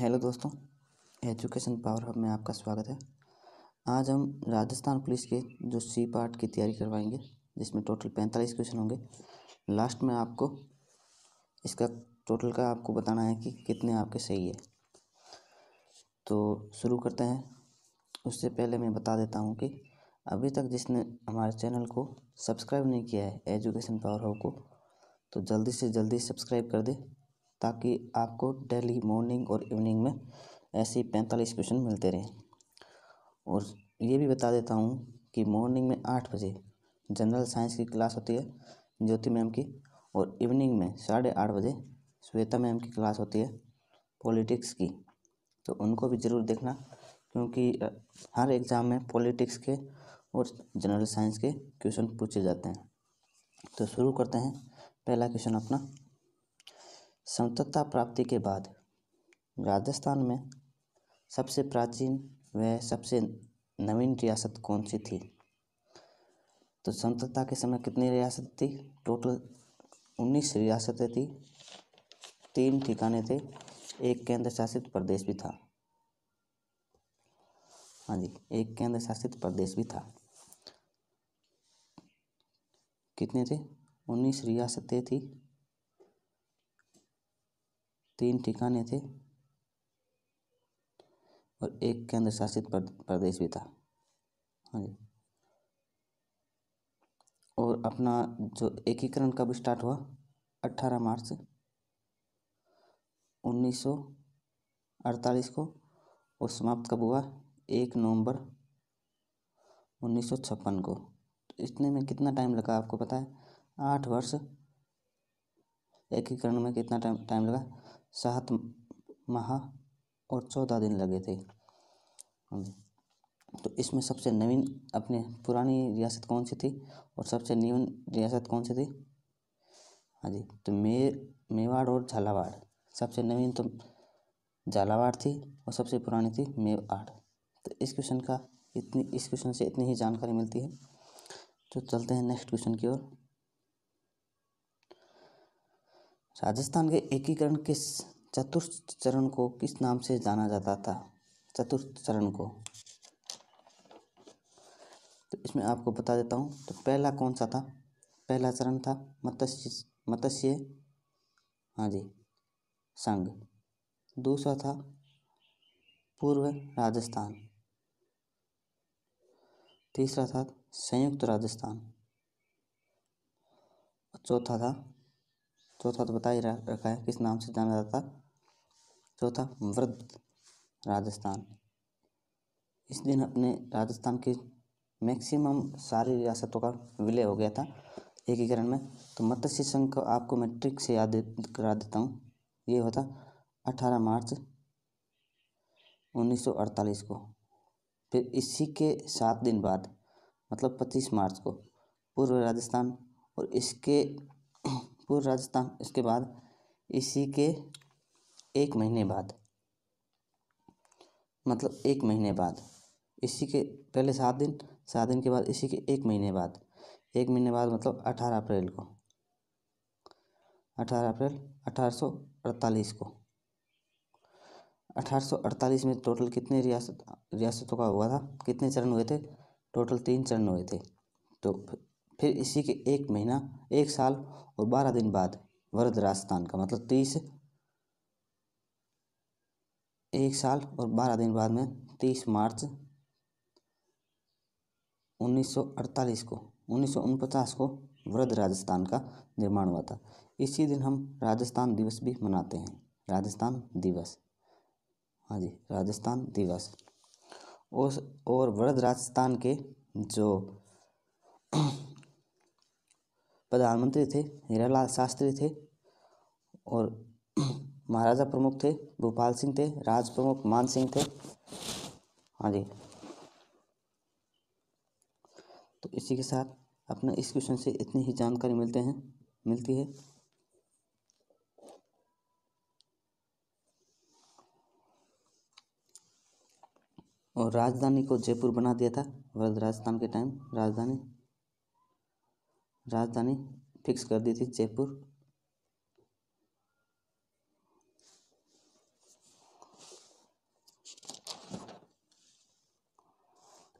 Hello दोस्तों education power hub में आपका स्वागत है आज हम राजस्थान पुलिस के जो सी पार्ट की तैयारी करवाएंगे जिसमें टोटल पैंतालीस क्वेश्चन होंगे लास्ट में आपको इसका टोटल का आपको बताना है कि कितने आपके सही है तो शुरू करते हैं उससे पहले मैं बता देता हूँ कि अभी तक जिसने हमारे चैनल को सब्सक्राइब नहीं किया है एजुकेशन पावर हब को तो जल्दी से जल्दी सब्सक्राइब कर दे ताकि आपको डेली मॉर्निंग और इवनिंग में ऐसे पैंतालीस क्वेश्चन मिलते रहें और ये भी बता देता हूँ कि मॉर्निंग में आठ बजे जनरल साइंस की क्लास होती है ज्योति मैम की और इवनिंग में साढ़े आठ बजे श्वेता मैम की क्लास होती है पॉलिटिक्स की तो उनको भी ज़रूर देखना क्योंकि हर एग्ज़ाम में पॉलिटिक्स के और जनरल साइंस के क्वेश्चन पूछे जाते हैं तो शुरू करते हैं पहला क्वेश्चन अपना स्वतंत्रता प्राप्ति के बाद राजस्थान में सबसे प्राचीन व सबसे नवीन रियासत कौन सी थी तो स्वतंत्रता के समय कितनी रियासत थी टोटल उन्नीस रियासतें थी तीन ठिकाने थे एक केंद्र शासित प्रदेश भी था हाँ जी एक केंद्र शासित प्रदेश भी था कितने थे उन्नीस रियासतें थी तीन ठिकाने थे और एक केंद्र शासित प्रदेश भी था हाँ जी और अपना जो एकीकरण कब स्टार्ट हुआ 18 मार्च 1948 को और समाप्त कब हुआ एक नवंबर उन्नीस को तो इतने में कितना टाइम लगा आपको पता है आठ वर्ष एकीकरण में कितना टाइम टाइम लगा सात माह और चौदह दिन लगे थे हाँ तो इसमें सबसे नवीन अपने पुरानी रियासत कौन सी थी और सबसे नवीन रियासत कौन सी थी हाँ जी तो मे मेवाड़ और झालावाड़ सबसे नवीन तो झालावाड़ थी और सबसे पुरानी थी मेवाड़ तो इस क्वेश्चन का इतनी इस क्वेश्चन से इतनी ही जानकारी मिलती है तो चलते हैं नेक्स्ट क्वेश्चन की ओर राजस्थान के एकीकरण के चतुर्थ चरण को किस नाम से जाना जाता था चतुर्थ चरण को तो इसमें आपको बता देता हूँ तो पहला कौन सा था पहला चरण था मत्स्य मत्स्य हाँ जी संघ दूसरा था पूर्व राजस्थान तीसरा था संयुक्त राजस्थान चौथा था चौथा तो बता ही रखा है किस नाम से जाना जाता चौथा वृद्ध राजस्थान इस दिन अपने राजस्थान के मैक्सिमम सारी रियासतों का विलय हो गया था एकीकरण में तो मत्स्य संघ को आपको मैं ट्रिक से याद करा देता हूँ ये होता 18 मार्च 1948 को फिर इसी के सात दिन बाद मतलब 25 मार्च को पूर्व राजस्थान और इसके भोजपुर राजस्थान इसके बाद इसी के एक महीने बाद मतलब एक महीने बाद इसी के पहले सात दिन सात दिन के बाद इसी के एक महीने बाद एक महीने बाद मतलब अठारह अप्रैल को अठारह अप्रैल अठारह सौ अड़तालीस को अठारह सौ अड़तालीस में टोटल कितने रियासत रियासतों का हुआ था कितने चरण हुए थे टोटल तीन चरण हुए थे तो फिर इसी के एक महीना एक साल और बारह दिन बाद राजस्थान का मतलब तीस एक साल और बारह दिन बाद में तीस मार्च 1948 को उन्नीस को वृद्ध राजस्थान का निर्माण हुआ था इसी दिन हम राजस्थान दिवस भी मनाते हैं राजस्थान दिवस हाँ जी राजस्थान दिवस उस और वृद्ध राजस्थान के जो प्रधानमंत्री थे लाल शास्त्री थे और महाराजा प्रमुख थे भोपाल सिंह थे राज प्रमुख मान सिंह थे हाँ जी तो इसी के साथ अपने इस क्वेश्चन से इतनी ही जानकारी मिलते हैं मिलती है और राजधानी को जयपुर बना दिया था वरद राजस्थान के टाइम राजधानी राजधानी फिक्स कर दी थी जयपुर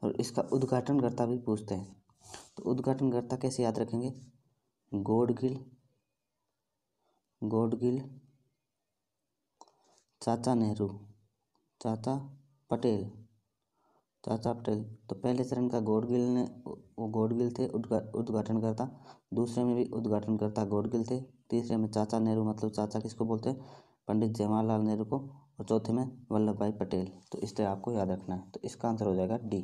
और इसका उद्घाटनकर्ता भी पूछते हैं तो उद्घाटनकर्ता कैसे याद रखेंगे गोडगिल गोडगिल चाचा नेहरू चाचा पटेल चार तो पटेल तो पहले चरण का गोडगिल ने वो गोडगिल थे उद्घाटन करता दूसरे में भी उद्घाटन करता गोडगिल थे तीसरे में चाचा नेहरू मतलब चाचा किसको बोलते हैं पंडित जवाहरलाल नेहरू को और चौथे में वल्लभ भाई पटेल तो इस तरह आपको याद रखना है तो इसका आंसर हो जाएगा डी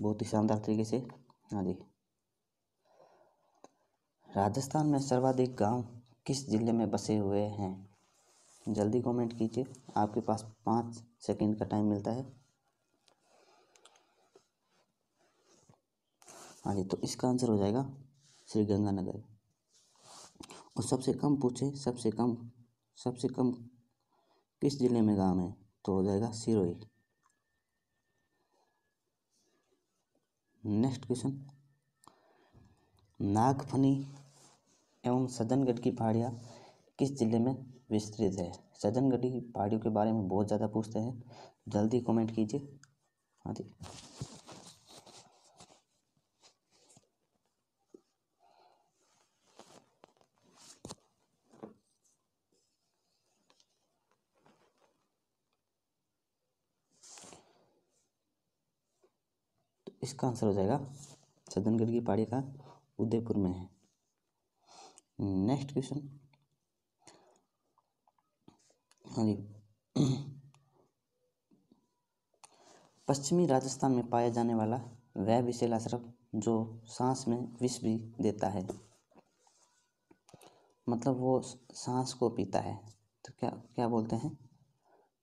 बहुत ही शानदार तरीके से हाँ जी राजस्थान में सर्वाधिक गांव किस ज़िले में बसे हुए हैं जल्दी कमेंट कीजिए आपके पास पाँच सेकंड का टाइम मिलता है हाँ जी तो इसका आंसर हो जाएगा श्री गंगानगर और सबसे कम पूछे सबसे कम सबसे कम किस ज़िले में गांव है तो हो जाएगा सिरोही नेक्स्ट क्वेश्चन नागफनी एवं सदनगढ़ की पहाड़ियाँ किस ज़िले में विस्तृत है सदनगढ़ की पहाड़ियों के बारे में बहुत ज़्यादा पूछते हैं जल्दी कमेंट कीजिए हाँ जी इसका आंसर हो जाएगा सदनगढ़ की पहाड़ी का उदयपुर में है नेक्स्ट क्वेश्चन हाँ जी पश्चिमी राजस्थान में पाया जाने वाला वह विशेला सर्प जो सांस में विष भी देता है मतलब वो सांस को पीता है तो क्या क्या बोलते हैं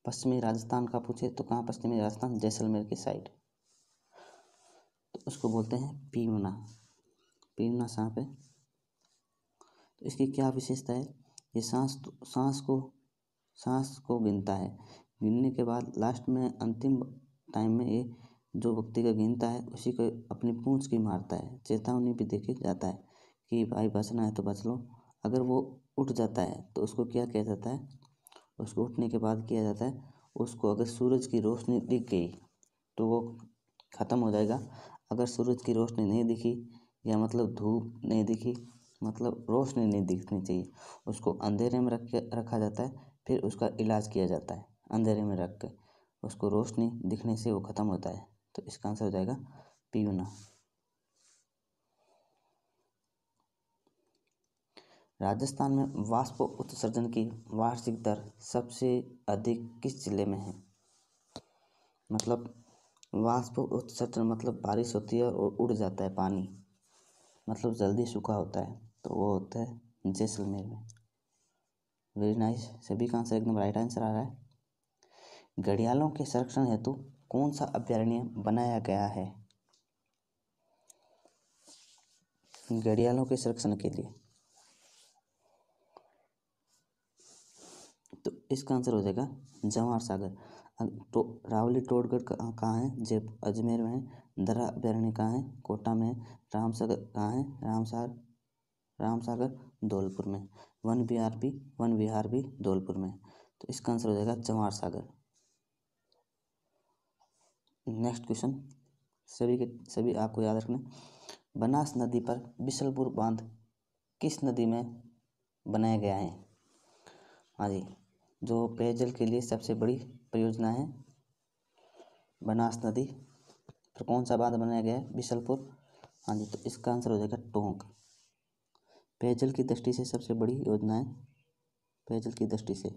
पश्चिमी राजस्थान का पूछे तो कहाँ पश्चिमी राजस्थान जैसलमेर की साइड उसको बोलते हैं पीमना पीमना सांप है तो इसकी क्या विशेषता है ये सांस तो, सांस को सांस को गिनता है गिनने के बाद लास्ट में अंतिम टाइम में ये जो व्यक्ति का गिनता है उसी को अपनी पूंछ की मारता है चेतावनी भी देखे जाता है कि भाई बचना है तो बच लो अगर वो उठ जाता है तो उसको क्या किया जाता है उसको उठने के बाद किया जाता है उसको अगर सूरज की रोशनी दिख गई तो वो ख़त्म हो जाएगा अगर सूरज की रोशनी नहीं दिखी या मतलब धूप नहीं दिखी मतलब रोशनी नहीं दिखनी चाहिए उसको अंधेरे में रख रखा जाता है फिर उसका इलाज किया जाता है अंधेरे में रख कर उसको रोशनी दिखने से वो ख़त्म होता है तो इसका आंसर हो जाएगा पीयूना राजस्थान में वाष्प उत्सर्जन की वार्षिक दर सबसे अधिक किस जिले में है मतलब वाष्प उत्सर्जन मतलब बारिश होती है और उड़ जाता है पानी मतलब जल्दी सूखा होता है तो वो होता है जैसलमेर में वेरी नाइस सभी का आंसर एकदम राइट आंसर आ रहा है घड़ियालों के संरक्षण हेतु कौन सा अभ्यारण्य बनाया गया है घड़ियालों के संरक्षण के लिए तो इसका आंसर हो जाएगा जवाहर सागर तो रावली टोडगढ़ कहाँ है जय अजमेर में दरा दर्रा कहाँ है कोटा में रामसागर कहाँ है रामसागर रामसागर धौलपुर में वन बिहार भी वन विहार भी धौलपुर में तो इसका आंसर हो जाएगा चमार सागर नेक्स्ट क्वेश्चन सभी के सभी आपको याद रखना बनास नदी पर बिसलपुर बांध किस नदी में बनाया गया है हाँ जी जो पेयजल के लिए सबसे बड़ी परियोजना है बनास नदी पर कौन सा बांध बनाया गया है बिशलपुर हाँ जी तो इसका आंसर हो जाएगा टोंक पेयजल की दृष्टि से सबसे बड़ी योजना है पेयजल की दृष्टि से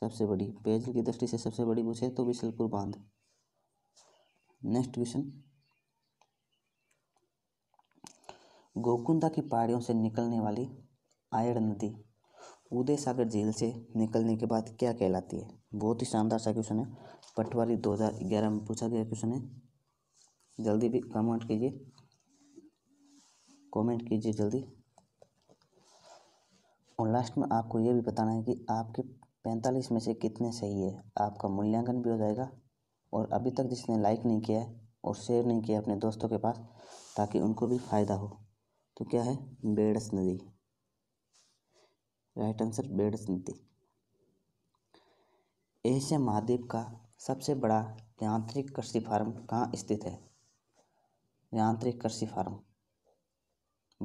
सबसे बड़ी पेयजल की दृष्टि से सबसे बड़ी पूछे तो बिशलपुर बांध नेक्स्ट क्वेश्चन गोकुंदा की पहाड़ियों से निकलने वाली आयड़ नदी उदय सागर जेल से निकलने के बाद क्या कहलाती है बहुत ही शानदार सा क्वेश्चन है पटवारी 2011 में पूछा गया क्वेश्चन है जल्दी भी कमेंट कीजिए कमेंट कीजिए जल्दी और लास्ट में आपको ये भी बताना है कि आपके 45 में से कितने सही है आपका मूल्यांकन भी हो जाएगा और अभी तक जिसने लाइक नहीं किया है और शेयर नहीं किया अपने दोस्तों के पास ताकि उनको भी फ़ायदा हो तो क्या है बेड़स नदी राइट आंसर बेड़संती एशिया महाद्वीप का सबसे बड़ा यांत्रिक कृषि फार्म कहाँ स्थित है यांत्रिक कृषि फार्म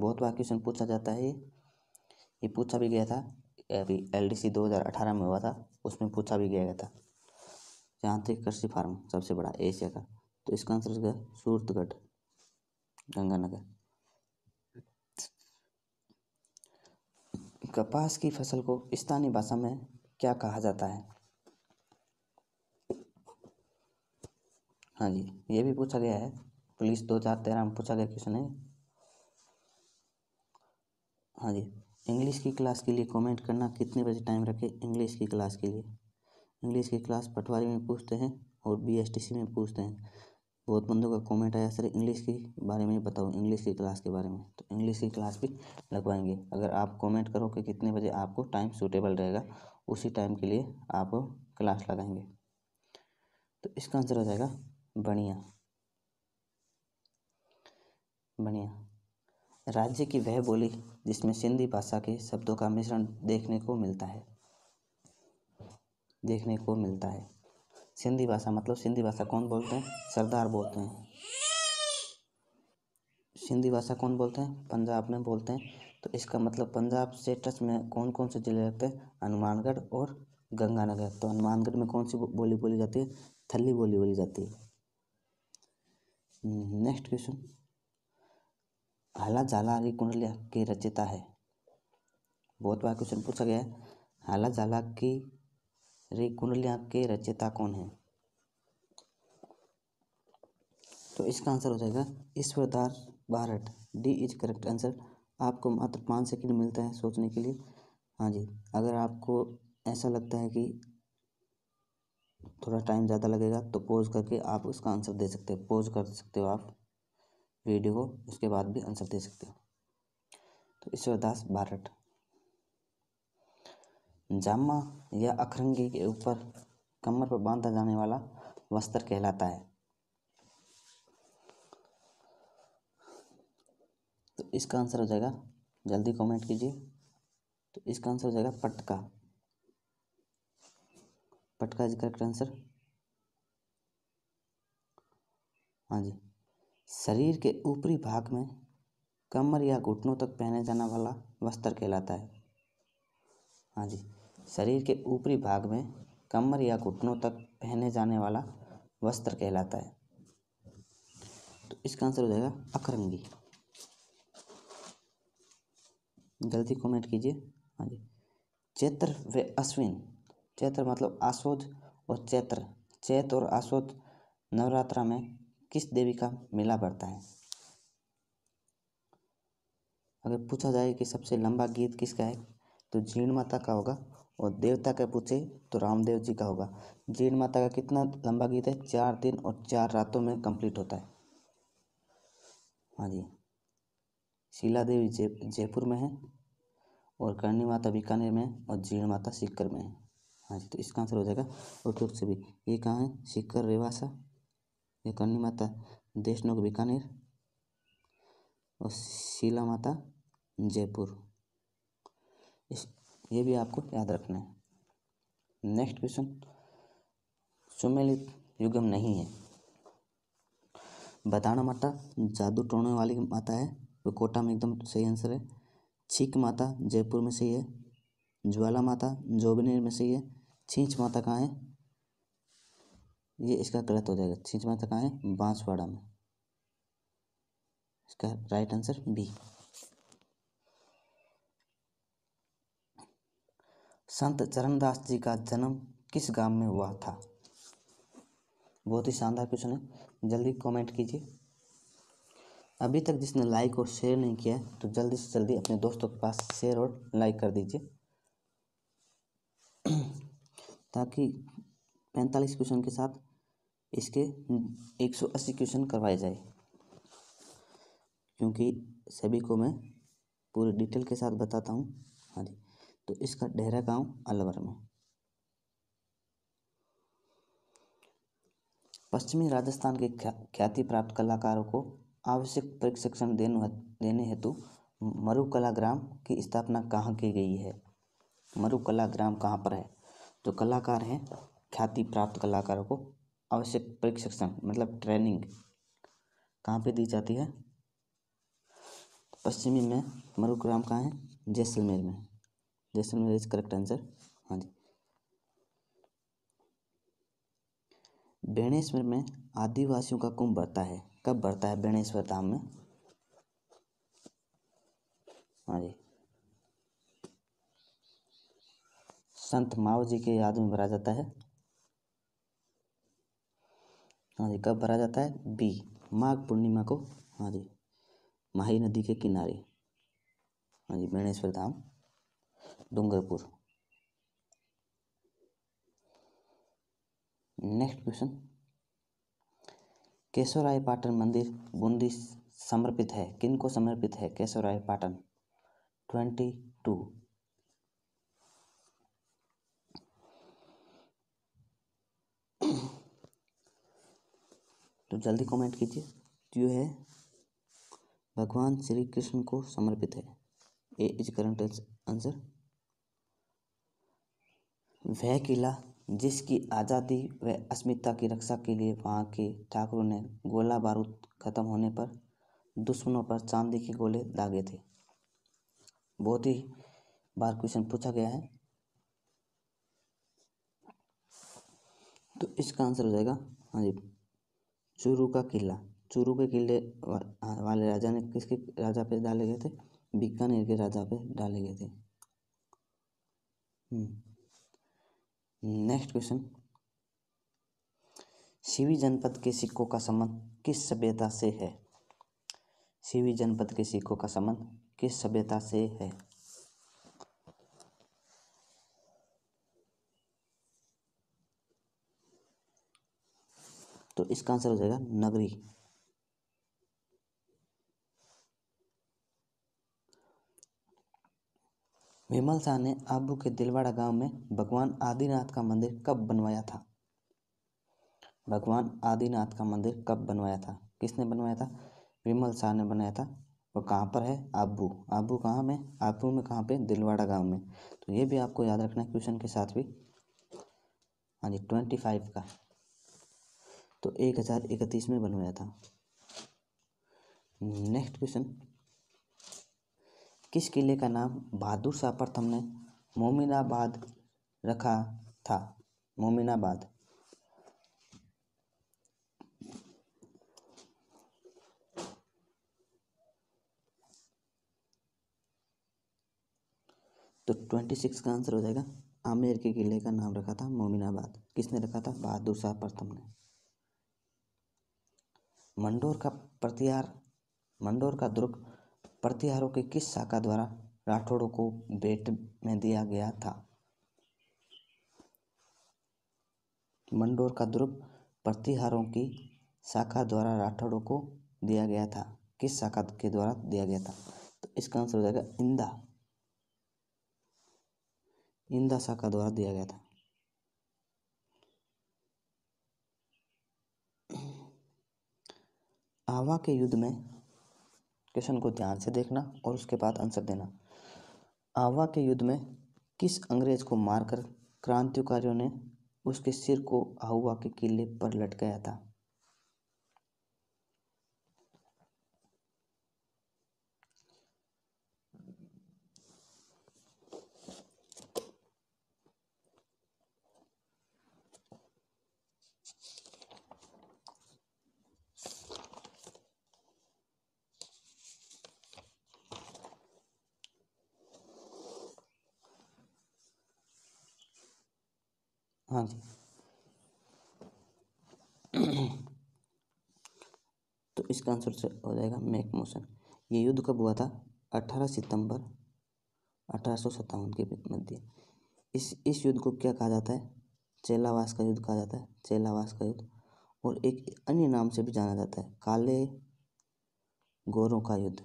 बहुत बार क्वेश्चन पूछा जाता है ये पूछा भी गया था अभी एल डी सी दो हज़ार अठारह में हुआ था उसमें पूछा भी गया था यांत्रिक कृषि फार्म सबसे बड़ा एशिया का तो इसका आंसर सूरतगढ़ गंगानगर कपास की फसल को स्थानीय भाषा में क्या कहा जाता है हाँ जी ये भी पूछा गया है पुलिस दो हज़ार तेरह में पूछा गया क्वेश्चन है हाँ जी इंग्लिश की क्लास के लिए कमेंट करना कितने बजे टाइम रखें इंग्लिश की क्लास के लिए इंग्लिश की क्लास पटवारी में पूछते हैं और बीएसटीसी में पूछते हैं बहुत बंदों का कमेंट आया सर इंग्लिश के बारे में बताओ इंग्लिश की क्लास के बारे में तो इंग्लिश की क्लास भी लगवाएंगे अगर आप कमेंट करो कि कितने बजे आपको टाइम सूटेबल रहेगा उसी टाइम के लिए आप क्लास लगाएंगे तो इसका आंसर हो जाएगा बढ़िया बढ़िया राज्य की वह बोली जिसमें सिंधी भाषा के शब्दों का मिश्रण देखने को मिलता है देखने को मिलता है सिंधी भाषा मतलब सिंधी भाषा कौन बोलते हैं सरदार बोलते हैं सिंधी भाषा कौन बोलते हैं पंजाब में बोलते हैं तो इसका मतलब पंजाब से टच में कौन कौन से ज़िले रहते हैं हनुमानगढ़ और गंगानगर तो हनुमानगढ़ में कौन सी बोली बोली जाती है थली बोली बोली जाती है नेक्स्ट क्वेश्चन हला झाला की कुंडलिया की रचिता है बहुत बार क्वेश्चन पूछा गया है हाला झाला की रे कुंडल्या के रचयिता कौन है तो इसका आंसर हो जाएगा ईश्वरदार Bharat D is correct answer आपको मात्र पाँच सेकंड मिलता है सोचने के लिए हाँ जी अगर आपको ऐसा लगता है कि थोड़ा टाइम ज़्यादा लगेगा तो पोज करके आप उसका आंसर दे सकते हो पोज कर सकते हो आप वीडियो को उसके बाद भी आंसर दे सकते हो तो ईश्वरदास बारट भारत जामा या अखरंगी के ऊपर कमर पर बांधा जाने वाला वस्त्र कहलाता है तो इसका आंसर हो जाएगा जल्दी कमेंट कीजिए तो इसका आंसर हो जाएगा पटका पटका इज करेक्ट आंसर हाँ जी शरीर के ऊपरी भाग में कमर या घुटनों तक पहने जाने वाला वस्त्र कहलाता है हाँ जी शरीर के ऊपरी भाग में कमर या घुटनों तक पहने जाने वाला वस्त्र कहलाता है तो इसका आंसर हो जाएगा अकरंगी गलती कमेंट कीजिए हाँ जी चैत्र व अश्विन चैत्र मतलब आसोज और चैत्र चैत और आसोज नवरात्रा में किस देवी का मेला पड़ता है अगर पूछा जाए कि सबसे लंबा गीत किसका है तो जीर्ण माता का होगा और देवता का पूछे तो रामदेव जी का होगा जीण माता का कितना लंबा गीत है चार दिन और चार रातों में कंप्लीट होता है हाँ जी शीला देवी जय जयपुर में है और करणी माता बीकानेर में है और जीण माता सीकर में है हाँ जी तो इसका आंसर हो जाएगा से भी ये कहाँ है सीकर रेवासा ये करणी माता देशनोक बीकानेर और शीला माता जयपुर इस ये भी आपको याद रखना है नेक्स्ट क्वेश्चन सुमेलित युगम नहीं है बताना माता जादू टोड़ने वाली माता है वो कोटा में एकदम सही आंसर है छीक माता जयपुर में सही है ज्वाला माता जोबनेर में सही है छींच माता कहाँ है ये इसका गलत हो जाएगा छींच माता कहाँ है बांसवाड़ा में इसका राइट आंसर बी संत चरणदास जी का जन्म किस गांव में हुआ था बहुत ही शानदार क्वेश्चन है जल्दी कमेंट कीजिए अभी तक जिसने लाइक और शेयर नहीं किया है तो जल्दी से जल्दी अपने दोस्तों के पास शेयर और लाइक कर दीजिए ताकि पैंतालीस क्वेश्चन के साथ इसके एक सौ अस्सी क्वेश्चन करवाए जाए क्योंकि सभी को मैं पूरे डिटेल के साथ बताता हूँ हाँ जी तो इसका डेहरा गांव अलवर में पश्चिमी राजस्थान के ख्याति प्राप्त कलाकारों को आवश्यक प्रशिक्षण देने हेतु मरु ग्राम की स्थापना कहाँ की गई है मरुकला ग्राम कहाँ पर है जो कलाकार हैं ख्याति प्राप्त कलाकारों को आवश्यक प्रशिक्षण मतलब ट्रेनिंग कहाँ पे दी जाती है पश्चिमी में मरुग्राम कहाँ है जैसलमेर में जैसलमेर इज करेक्ट आंसर हाँ जी बेणेश्वर में आदिवासियों का कुंभ बढ़ता है कब बढ़ता है बेणेश्वर धाम में हाँ जी संत माओ जी के याद में भरा जाता है हाँ जी कब भरा जाता है बी माघ पूर्णिमा को हाँ जी माही नदी के किनारे हाँ जी बेणेश्वर धाम डूंगरपुर नेक्स्ट क्वेश्चन केशवराय पाटन मंदिर बूंदी समर्पित है किन को समर्पित है केशवराय पाटन ट्वेंटी टू तो जल्दी कमेंट कीजिए जो तो है भगवान श्री कृष्ण को समर्पित है ए इज करंट आंसर वह किला जिसकी आज़ादी व अस्मिता की रक्षा के लिए वहाँ के ठाकुरों ने गोला बारूद खत्म होने पर दुश्मनों पर चांदी के गोले दागे थे बहुत ही बार क्वेश्चन पूछा गया है तो इसका आंसर हो जाएगा हाँ जी चूरू का किला चूरू के किले वाले राजा ने किसके राजा पे डाले गए थे बीकानेर के राजा पे डाले गए थे हम्म। नेक्स्ट क्वेश्चन शिवी जनपद के सिक्कों का संबंध किस सभ्यता से है शिवी जनपद के सिक्कों का संबंध किस सभ्यता से है तो इसका आंसर हो जाएगा नगरी विमल शाह ने आबू के दिलवाड़ा गांव में भगवान आदिनाथ का मंदिर कब बनवाया था भगवान आदिनाथ का मंदिर कब बनवाया था किसने बनवाया था विमल शाह ने बनाया था वो कहाँ पर है आबू आबू कहाँ में आबू में कहाँ पे दिलवाड़ा गांव में तो ये भी आपको याद रखना है क्वेश्चन के साथ भी हाँ जी ट्वेंटी फाइव का तो एक हज़ार इकतीस में बनवाया था नेक्स्ट क्वेश्चन किस किले का नाम बहादुर शाह प्रथम ने मोमिनाबाद रखा था मोमिनाबाद तो ट्वेंटी सिक्स का आंसर हो जाएगा आमेर के किले का नाम रखा था मोमिनाबाद किसने रखा था बहादुर शाह प्रथम ने मंडोर का प्रतिहार मंडोर का दुर्ग प्रतिहारों के किस शाखा द्वारा राठौड़ों को बेट में दिया गया था मंडोर का द्रुप प्रतिहारों की शाखा द्वारा राठौड़ों को दिया गया था किस शाखा के द्वारा दिया गया था तो इसका आंसर हो जाएगा इंदा इंदा शाखा द्वारा दिया गया था आवा के युद्ध में क्वेश्चन को ध्यान से देखना और उसके बाद आंसर देना आवा के युद्ध में किस अंग्रेज को मारकर क्रांतिकारियों ने उसके सिर को आहुआ के किले पर लटकाया था हाँ जी तो इसका आंसर से हो जाएगा मेक मोशन ये युद्ध कब हुआ था 18 सितंबर अठारह के मध्य इस इस युद्ध को क्या कहा जाता है चेलावास का युद्ध कहा जाता है चेलावास का युद्ध और एक अन्य नाम से भी जाना जाता है काले गोरों का युद्ध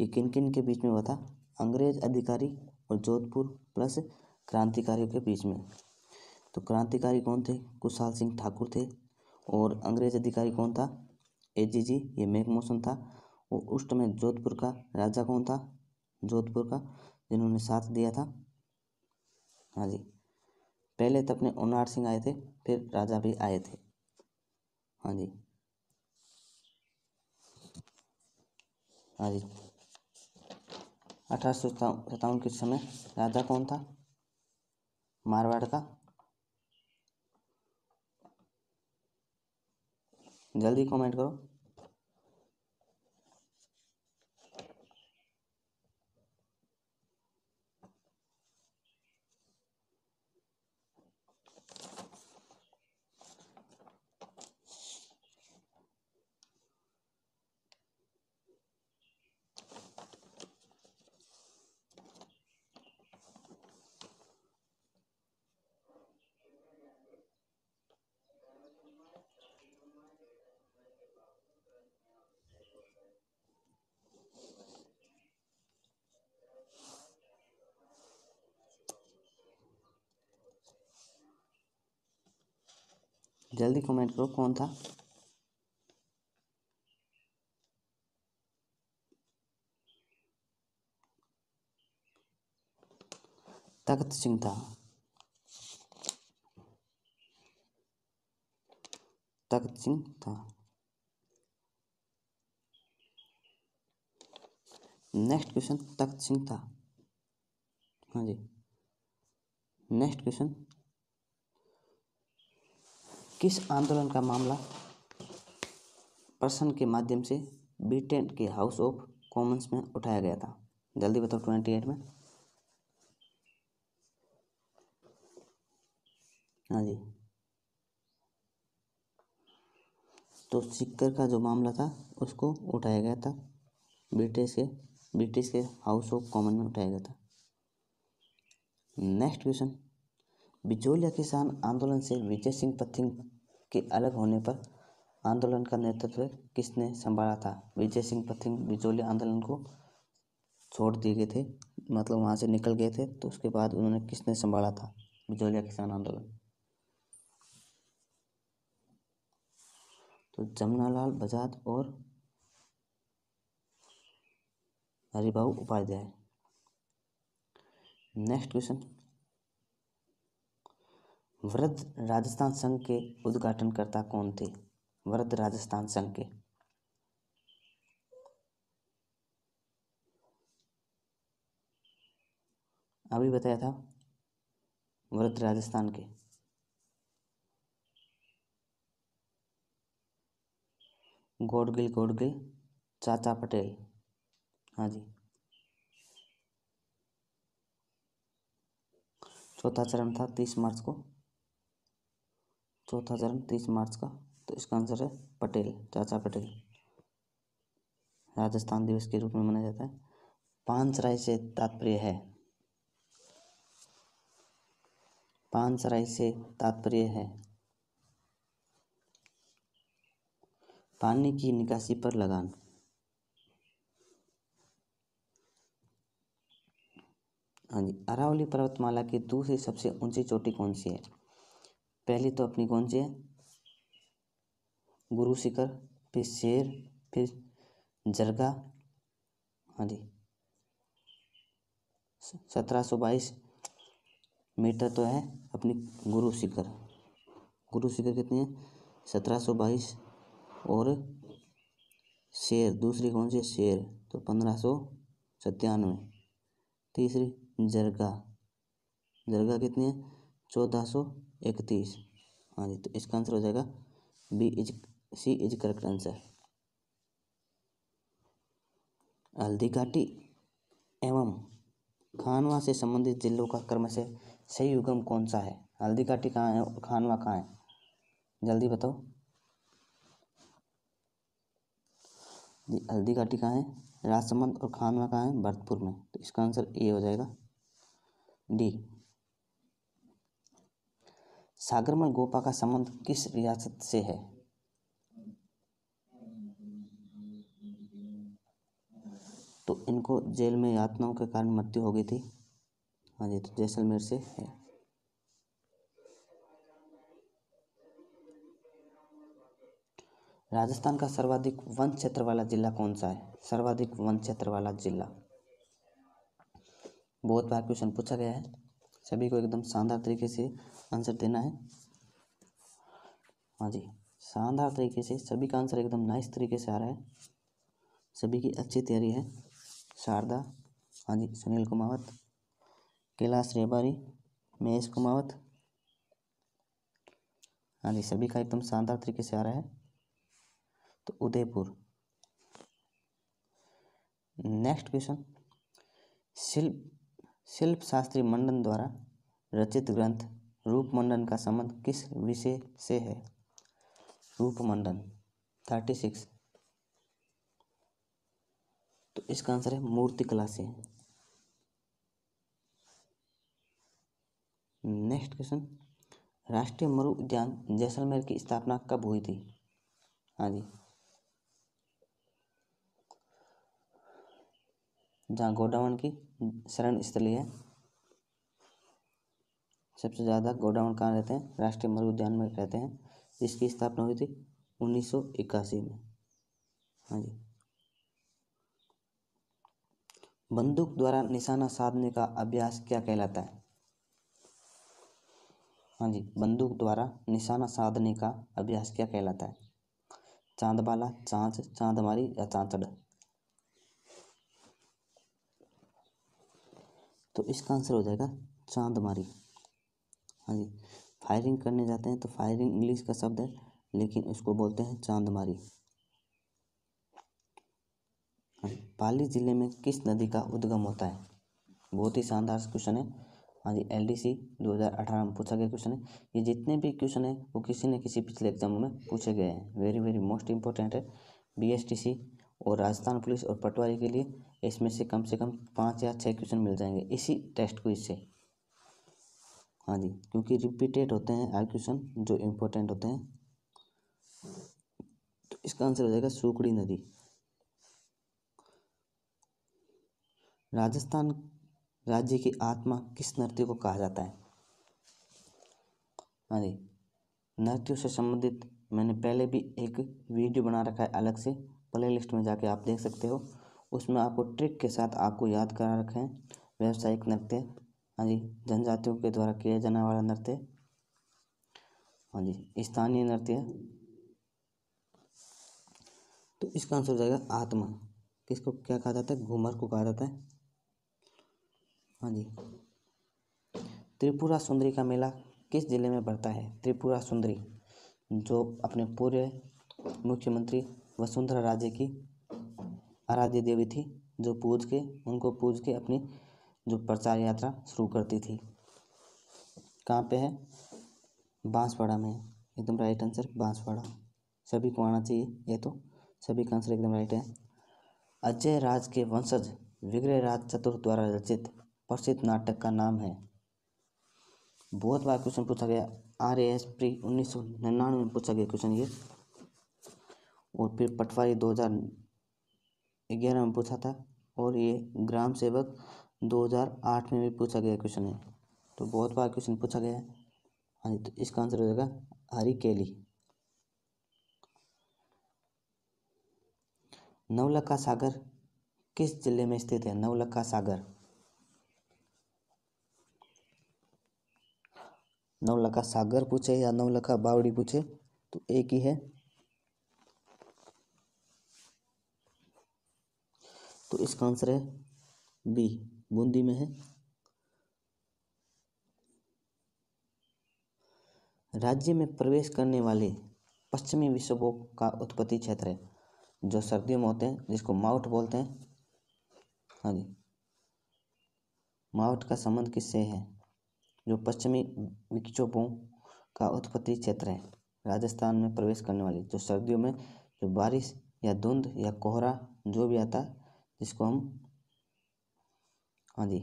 ये किन किन के बीच में हुआ था अंग्रेज अधिकारी और जोधपुर प्लस क्रांतिकारियों के बीच में तो क्रांतिकारी कौन थे कुशाल सिंह ठाकुर थे और अंग्रेज अधिकारी कौन था ए जी जी ये मोशन था और उस समय जोधपुर का राजा कौन था जोधपुर का जिन्होंने साथ दिया था हाँ जी पहले तो अपने ओनार सिंह आए थे फिर राजा भी आए थे हाँ जी हाँ जी अठारह सौ सत्तावन के समय राजा कौन था मारवाड़ का जल्दी कमेंट करो जल्दी कमेंट करो कौन था तख्त सिंह था तख्त सिंह था नेक्स्ट क्वेश्चन तख्त सिंह था हाँ जी नेक्स्ट क्वेश्चन किस आंदोलन का मामला प्रश्न के माध्यम से ब्रिटेन के हाउस ऑफ कॉमन्स में उठाया गया था जल्दी बताओ ट्वेंटी एट में हाँ जी तो सिक्कर का जो मामला था उसको उठाया गया था ब्रिटिश के ब्रिटिश के हाउस ऑफ कॉमन में उठाया गया था नेक्स्ट क्वेश्चन बिचौलिया किसान आंदोलन से विजय सिंह पथिंग के अलग होने पर आंदोलन का नेतृत्व किसने संभाला था विजय सिंह पथिंग बिचौलिया आंदोलन को छोड़ दिए गए थे मतलब वहाँ से निकल गए थे तो उसके बाद उन्होंने किसने संभाला था बिजोलिया किसान आंदोलन तो जमुनालाल बजाज और हरिभा उपाध्याय नेक्स्ट क्वेश्चन वृद्ध राजस्थान संघ के उद्घाटनकर्ता कौन थे वृद्ध राजस्थान संघ के अभी बताया था वृद्ध राजस्थान के गोडगिल गोडगिल चाचा पटेल हाँ जी चौथा चरण था तीस मार्च को चौथा चरण तीस मार्च का तो इसका आंसर है पटेल चाचा पटेल राजस्थान दिवस के रूप में मनाया जाता है राय से तात्पर्य है राय से तात्पर्य है पानी की निकासी पर लगान हाँ जी अरावली पर्वतमाला की दूसरी सबसे ऊंची चोटी कौन सी है पहली तो अपनी कौन सी है गुरु शिखर फिर शेर फिर जरगा हाँ जी सत्रह सौ बाईस मीटर तो है अपनी गुरु शिखर गुरु शिखर कितनी है सत्रह सौ बाईस और शेर दूसरी कौन सी है शेर तो पंद्रह सौ सत्तानवे तीसरी जरगा जरगा कितनी है चौदह सौ इकतीस हाँ जी तो इसका आंसर हो जाएगा B is C is correct answer Haldi Ghati एवं खानवा से संबंधित जिलों का क्रम से सही युगम कौन सा है हल्दी घाटी कहाँ है और खानवा कहाँ है जल्दी बताओ हल्दी घाटी कहाँ है राजसमंद और खानवा कहाँ है भरतपुर में तो इसका आंसर ए हो जाएगा डी सागरमल गोपा का संबंध किस रियासत से है तो इनको जेल में यातनाओं के कारण मृत्यु हो गई थी हाँ जी तो जैसलमेर से है राजस्थान का सर्वाधिक वन क्षेत्र वाला जिला कौन सा है सर्वाधिक वन क्षेत्र वाला जिला बहुत बार क्वेश्चन पूछा गया है सभी को एकदम शानदार तरीके से आंसर देना है हाँ जी शानदार तरीके से सभी का आंसर एकदम नाइस तरीके से आ रहा है सभी की अच्छी तैयारी है शारदा हाँ जी सुनील कुमावत कैलाश रेबारी महेश कुमावत हाँ जी सभी का एकदम शानदार तरीके से आ रहा है तो उदयपुर नेक्स्ट क्वेश्चन शिल्प शिल्प शास्त्री मंडन द्वारा रचित ग्रंथ रूपमंडन का संबंध किस विषय से है रूपमंडन थर्टी सिक्स तो इसका आंसर है मूर्तिकला से नेक्स्ट क्वेश्चन राष्ट्रीय मरु उद्यान जैसलमेर की स्थापना कब हुई थी हाँ जी जहाँ गोडावन की शरण स्थली है सबसे ज़्यादा गोडाउन कहाँ रहते हैं राष्ट्रीय मरु उद्यान में रहते हैं जिसकी स्थापना हुई थी उन्नीस सौ इक्यासी में हाँ जी बंदूक द्वारा निशाना साधने का अभ्यास क्या कहलाता है हाँ जी बंदूक द्वारा निशाना साधने का अभ्यास क्या कहलाता है चांदबाला चांच चांदमारी या चांचड़ तो इसका आंसर हो जाएगा चांदमारी हाँ जी फायरिंग करने जाते हैं तो फायरिंग इंग्लिश का शब्द है लेकिन उसको बोलते हैं चांदमारी हाँ पाली ज़िले में किस नदी का उद्गम होता है बहुत ही शानदार क्वेश्चन है हाँ जी एल डी सी दो हज़ार अठारह में पूछा गया क्वेश्चन है ये जितने भी क्वेश्चन है वो किसी न किसी पिछले एग्जाम में पूछे गए हैं वेरी वेरी मोस्ट इंपॉर्टेंट है बी एस टी सी और राजस्थान पुलिस और पटवारी के लिए इसमें से कम से कम पाँच या छः क्वेश्चन मिल जाएंगे इसी टेस्ट को इससे हाँ जी क्योंकि रिपीटेड होते हैं आर क्वेश्चन जो इम्पोर्टेंट होते हैं तो इसका आंसर हो जाएगा सुकड़ी नदी राजस्थान राज्य की आत्मा किस नृत्य को कहा जाता है हाँ जी नृत्यों से संबंधित मैंने पहले भी एक वीडियो बना रखा है अलग से प्ले लिस्ट में जाके आप देख सकते हो उसमें आपको ट्रिक के साथ आपको याद करा रखे हैं व्यावसायिक नृत्य हाँ जी जनजातियों के द्वारा किया जाने वाला नृत्य हाँ जी स्थानीय नृत्य तो इसका आंसर हो जाएगा आत्मा किसको क्या कहा जाता है घूमर को कहा जाता है हाँ जी त्रिपुरा सुंदरी का मेला किस जिले में बढ़ता है त्रिपुरा सुंदरी जो अपने पूर्व मुख्यमंत्री वसुंधरा राजे की आराध्य देवी थी जो पूज के उनको पूज के अपनी जो प्रचार यात्रा शुरू करती थी कहाँ पे है बांसवाड़ा में एकदम राइट आंसर बांसवाड़ा सभी को आना चाहिए ये तो सभी का आंसर एकदम राइट है अजय राज के वंशज विग्रह राज चतुर्थ द्वारा रचित प्रसिद्ध नाटक का नाम है बहुत बार क्वेश्चन पूछा गया आर एस प्री उन्नीस सौ निन्यानवे में पूछा गया क्वेश्चन ये और फिर पटवारी दो हज़ार ग्यारह में पूछा था और ये ग्राम सेवक 2008 में भी पूछा गया क्वेश्चन है तो बहुत बार क्वेश्चन पूछा गया है हाँ जी तो इसका आंसर हो जाएगा हरी केली नवलखा सागर किस जिले में स्थित है नवलखा सागर नवलखा सागर पूछे या नवलखा बावड़ी पूछे तो एक ही है तो इसका आंसर है बी बूंदी में है राज्य में प्रवेश करने वाले पश्चिमी विक्षोभों का उत्पत्ति क्षेत्र है जो सर्दियों में होते हैं जिसको माउट बोलते हैं हाँ जी माउट का संबंध किससे है जो पश्चिमी विक्षोभों का उत्पत्ति क्षेत्र है राजस्थान में प्रवेश करने वाली जो सर्दियों में जो बारिश या धुंध या कोहरा जो भी आता है जिसको हम हाँ जी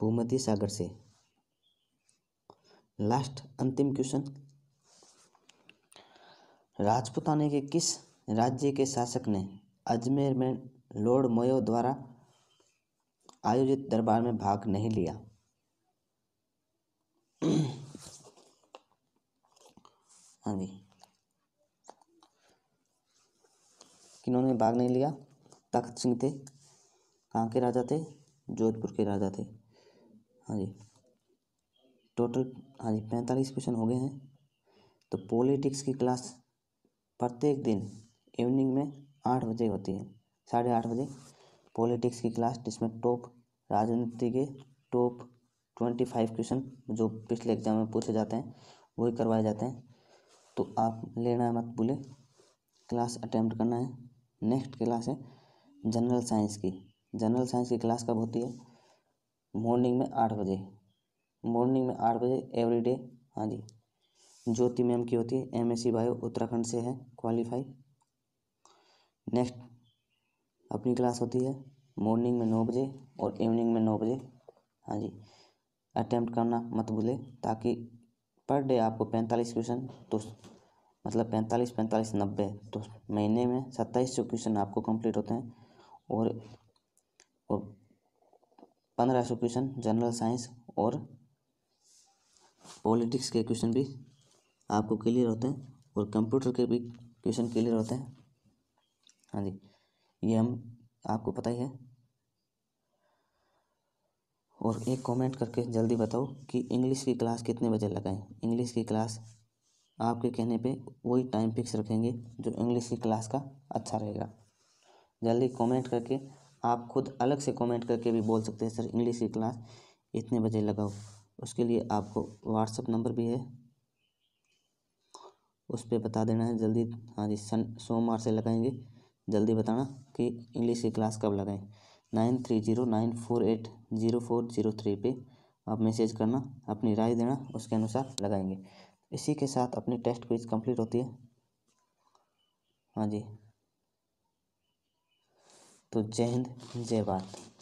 भूमध्य सागर से लास्ट अंतिम क्वेश्चन राजपुताना के किस राज्य के शासक ने अजमेर में लॉर्ड मयो द्वारा आयोजित दरबार में भाग नहीं लिया हाँ जी किन्होंने भाग नहीं लिया तख्त सिंह थे कहाँ के राजा थे जोधपुर के राजा थे हाँ जी टोटल हाँ जी पैंतालीस क्वेश्चन हो गए हैं तो पॉलिटिक्स की क्लास प्रत्येक दिन इवनिंग में आठ बजे होती है साढ़े आठ बजे पॉलिटिक्स की क्लास जिसमें टॉप राजनीति के टॉप ट्वेंटी फाइव क्वेश्चन जो पिछले एग्जाम में पूछे जाते हैं वही करवाए जाते हैं तो आप लेना मत भूलें क्लास अटेम्प्ट करना है नेक्स्ट क्लास है जनरल साइंस की जनरल साइंस की क्लास कब होती है मॉर्निंग में आठ बजे मॉर्निंग में आठ बजे एवरी डे हाँ जी ज्योति मैम की होती है M S C bio Uttarakhand से है क्वालिफाई नेक्स्ट अपनी क्लास होती है मॉर्निंग में नौ बजे और इवनिंग में नौ बजे हाँ जी अटैम्प्ट करना मत भूले ताकि पर डे आपको पैंतालीस क्वेश्चन तो मतलब पैंतालीस पैंतालीस नब्बे तो महीने में सत्ताईस सौ क्वेश्चन आपको कंप्लीट होते हैं और पंद्रह सौ क्वेश्चन जनरल साइंस और पॉलिटिक्स के क्वेश्चन भी आपको क्लियर होते हैं और कंप्यूटर के भी क्वेश्चन क्लियर होते हैं हाँ जी ये हम आपको पता ही है और एक कमेंट करके जल्दी बताओ कि इंग्लिश की क्लास कितने बजे लगाएं इंग्लिश की क्लास आपके कहने पे वही टाइम फिक्स रखेंगे जो इंग्लिश की क्लास का अच्छा रहेगा जल्दी कमेंट करके आप खुद अलग से कमेंट करके भी बोल सकते हैं सर इंग्लिश की क्लास इतने बजे लगाओ उसके लिए आपको व्हाट्सअप नंबर भी है उस पर बता देना है जल्दी हाँ जी सन सोमवार से लगाएंगे जल्दी बताना कि इंग्लिश की क्लास कब लगाएं nine three zero nine four eight zero four zero three पे आप मैसेज करना अपनी राय देना उसके अनुसार लगाएंगे इसी के साथ अपनी टेस्ट पेज कंप्लीट होती है हाँ जी तो जय हिंद जय भारत